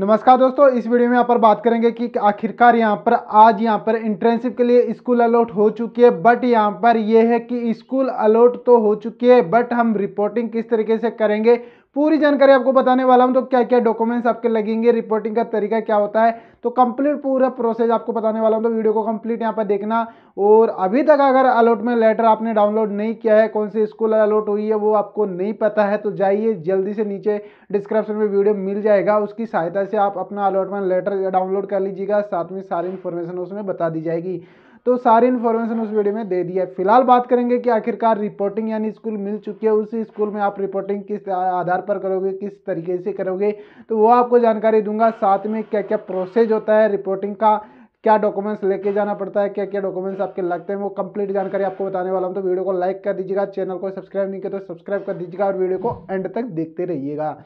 नमस्कार दोस्तों इस वीडियो में यहाँ पर बात करेंगे कि आखिरकार यहाँ पर आज यहाँ पर इंटर्नशिप के लिए स्कूल अलॉट हो चुकी है बट यहाँ पर यह है कि स्कूल अलॉट तो हो चुकी है बट हम रिपोर्टिंग किस तरीके से करेंगे पूरी जानकारी आपको बताने वाला हूँ तो क्या क्या डॉक्यूमेंट्स आपके लगेंगे रिपोर्टिंग का तरीका क्या होता है तो कंप्लीट पूरा प्रोसेस आपको बताने वाला हूँ तो वीडियो को कंप्लीट यहाँ पर देखना और अभी तक अगर अलॉटमेंट लेटर आपने डाउनलोड नहीं किया है कौन सी स्कूल अलॉट हुई है वो आपको नहीं पता है तो जाइए जल्दी से नीचे डिस्क्रिप्शन में वीडियो मिल जाएगा उसकी सहायता से आप अपना अलॉटमेंट लेटर डाउनलोड कर लीजिएगा साथ में सारी इन्फॉर्मेशन उसमें बता दी जाएगी तो सारी इन्फॉर्मेशन उस वीडियो में दे दी है फिलहाल बात करेंगे कि आखिरकार रिपोर्टिंग यानी स्कूल मिल चुकी है उस स्कूल में आप रिपोर्टिंग किस आधार पर करोगे किस तरीके से करोगे तो वो आपको जानकारी दूंगा साथ में क्या क्या प्रोसेस होता है रिपोर्टिंग का क्या डॉक्यूमेंट्स लेके जाना पड़ता है क्या क्या डॉक्यूमेंट्स आपके लगते हैं वो कंप्लीट जानकारी आपको बताने वाला हूँ तो वीडियो को लाइक कर दीजिएगा चैनल को सब्सक्राइब नहीं किया तो सब्सक्राइब कर दीजिएगा और वीडियो को एंड तक देखते रहिएगा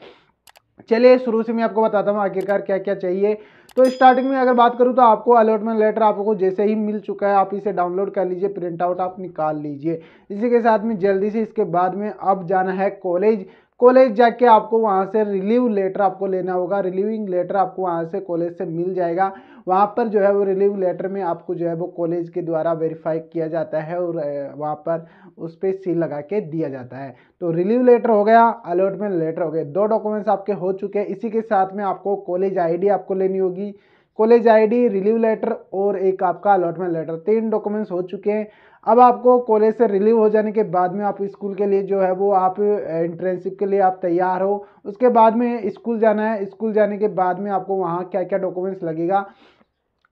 चलिए शुरू से मैं आपको बताता हूँ आखिरकार क्या क्या चाहिए तो स्टार्टिंग में अगर बात करूँ तो आपको अलॉटमेंट लेटर आपको जैसे ही मिल चुका है आप इसे डाउनलोड कर लीजिए प्रिंट आउट आप निकाल लीजिए इसी के साथ में जल्दी से इसके बाद में अब जाना है कॉलेज कॉलेज जाके आपको वहाँ से रिलीव लेटर आपको लेना होगा रिलीविंग लेटर आपको वहाँ से कॉलेज से मिल जाएगा वहाँ पर जो है वो रिलीव लेटर में आपको जो है वो कॉलेज के द्वारा वेरीफाई किया जाता है और वहाँ पर उस पर सील लगा के दिया जाता है तो रिलीव लेटर हो गया अलॉटमेंट लेटर हो गया दो डॉक्यूमेंट्स आपके हो चुके हैं इसी के साथ में आपको कॉलेज आई आपको लेनी होगी कॉलेज आईडी रिलीव लेटर और एक आपका अलॉटमेंट लेटर तीन डॉक्यूमेंट्स हो चुके हैं अब आपको कॉलेज से रिलीव हो जाने के बाद में आप स्कूल के लिए जो है वो आप इंटर्नशिप के लिए आप तैयार हो उसके बाद में स्कूल जाना है स्कूल जाने के बाद में आपको वहाँ क्या क्या डॉक्यूमेंट्स लगेगा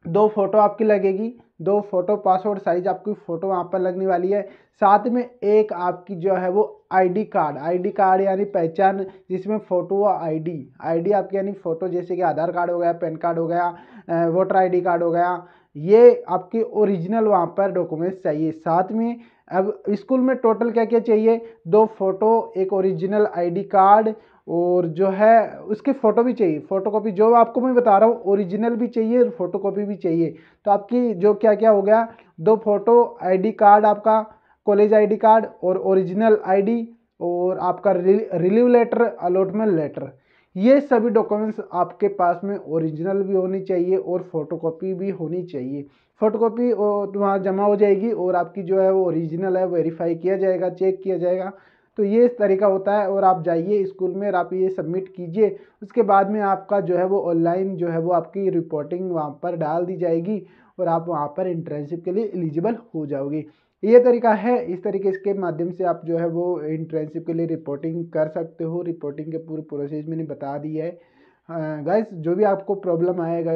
दो फ़ोटो आपकी लगेगी दो फ़ोटो पासवर्ड साइज आपकी फ़ोटो वहाँ पर लगने वाली है साथ में एक आपकी जो है वो आईडी कार्ड आईडी कार्ड यानी पहचान जिसमें फ़ोटो व आईडी आईडी आपकी यानी फ़ोटो जैसे कि आधार कार्ड हो गया पैन कार्ड हो गया वोटर आईडी कार्ड हो गया ये आपके ओरिजिनल वहाँ पर डॉक्यूमेंट्स चाहिए साथ में अब स्कूल में टोटल क्या क्या चाहिए दो फ़ोटो एक ओरिजिनल आईडी कार्ड और जो है उसके फ़ोटो भी चाहिए फ़ोटो जो आपको मैं बता रहा हूँ ओरिजिनल भी चाहिए फ़ोटो फोटोकॉपी भी चाहिए तो आपकी जो क्या क्या हो गया दो फ़ोटो आईडी कार्ड आपका कॉलेज आईडी कार्ड और ओरिजिनल आईडी और आपका रिलीव लेटर अलॉटमेंट लेटर ये सभी डॉक्यूमेंट्स आपके पास में ओरिजिनल भी होनी चाहिए और फोटोकॉपी भी होनी चाहिए फोटोकॉपी वहाँ जमा हो जाएगी और आपकी जो है वो ओरिजिनल है वेरीफाई किया जाएगा चेक किया जाएगा तो ये इस तरीका होता है और आप जाइए स्कूल में और आप ये सबमिट कीजिए उसके बाद में आपका जो है वो ऑनलाइन जो है वो आपकी रिपोर्टिंग वहाँ पर डाल दी जाएगी और आप वहाँ पर इंटर्नशिप के लिए एलिजिबल हो जाओगे ये तरीका है इस तरीके इसके माध्यम से आप जो है वो इंटर्नशिप के लिए रिपोर्टिंग कर सकते हो रिपोर्टिंग के पूरी प्रोसेस मैंने बता दी है गाइस जो भी आपको प्रॉब्लम आएगा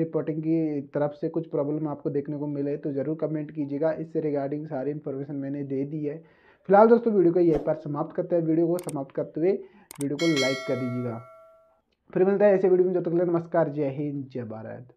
रिपोर्टिंग की तरफ से कुछ प्रॉब्लम आपको देखने को मिले तो ज़रूर कमेंट कीजिएगा इससे रिगार्डिंग सारी इन्फॉर्मेशन मैंने दे दी है फिलहाल दोस्तों वीडियो को यहीं पर समाप्त करते हैं वीडियो को समाप्त करते हुए वीडियो को लाइक कर दीजिएगा फिर मिलता है ऐसे वीडियो में जब तक नमस्कार जय हिंद जय भारत